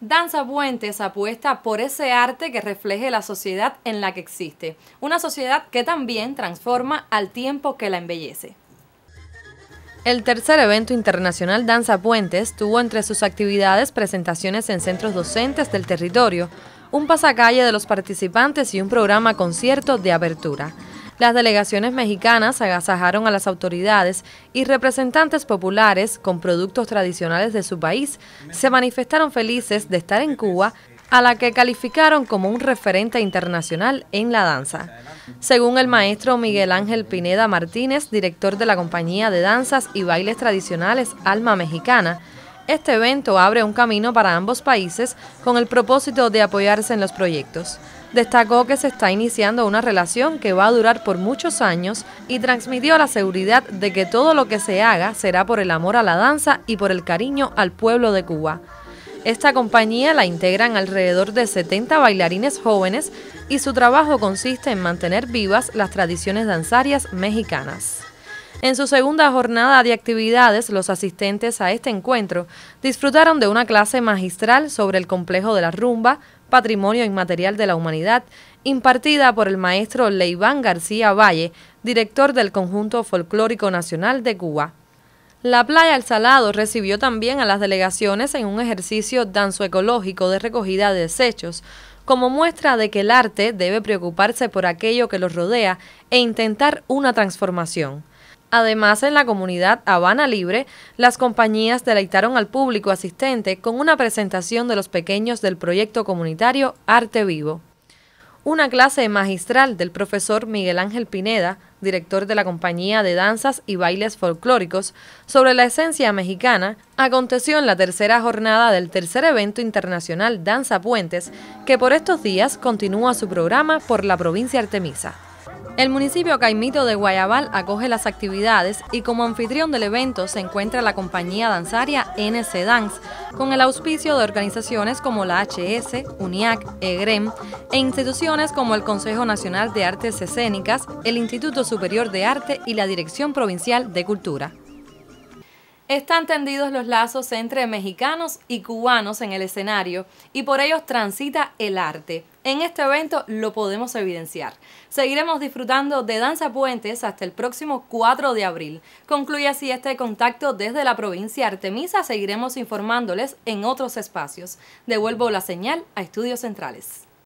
Danza Puentes apuesta por ese arte que refleje la sociedad en la que existe, una sociedad que también transforma al tiempo que la embellece. El tercer evento internacional Danza Puentes tuvo entre sus actividades presentaciones en centros docentes del territorio, un pasacalle de los participantes y un programa concierto de apertura. Las delegaciones mexicanas agasajaron a las autoridades y representantes populares con productos tradicionales de su país. Se manifestaron felices de estar en Cuba a la que calificaron como un referente internacional en la danza. Según el maestro Miguel Ángel Pineda Martínez, director de la compañía de danzas y bailes tradicionales Alma Mexicana, este evento abre un camino para ambos países con el propósito de apoyarse en los proyectos destacó que se está iniciando una relación que va a durar por muchos años y transmitió la seguridad de que todo lo que se haga será por el amor a la danza y por el cariño al pueblo de Cuba. Esta compañía la integran alrededor de 70 bailarines jóvenes y su trabajo consiste en mantener vivas las tradiciones danzarias mexicanas. En su segunda jornada de actividades, los asistentes a este encuentro disfrutaron de una clase magistral sobre el complejo de la rumba, Patrimonio Inmaterial de la Humanidad, impartida por el maestro Leiván García Valle, director del Conjunto Folclórico Nacional de Cuba. La playa El Salado recibió también a las delegaciones en un ejercicio danzoecológico de recogida de desechos, como muestra de que el arte debe preocuparse por aquello que los rodea e intentar una transformación. Además, en la comunidad Habana Libre, las compañías deleitaron al público asistente con una presentación de los pequeños del proyecto comunitario Arte Vivo. Una clase magistral del profesor Miguel Ángel Pineda, director de la compañía de danzas y bailes folclóricos, sobre la esencia mexicana, aconteció en la tercera jornada del tercer evento internacional Danza Puentes, que por estos días continúa su programa por la provincia Artemisa. El municipio Caimito de Guayabal acoge las actividades y como anfitrión del evento se encuentra la compañía danzaria NC Dance, con el auspicio de organizaciones como la HS, UNIAC, EGREM e instituciones como el Consejo Nacional de Artes Escénicas, el Instituto Superior de Arte y la Dirección Provincial de Cultura. Están tendidos los lazos entre mexicanos y cubanos en el escenario y por ellos transita el arte. En este evento lo podemos evidenciar. Seguiremos disfrutando de Danza Puentes hasta el próximo 4 de abril. Concluye así este contacto desde la provincia Artemisa. Seguiremos informándoles en otros espacios. Devuelvo la señal a Estudios Centrales.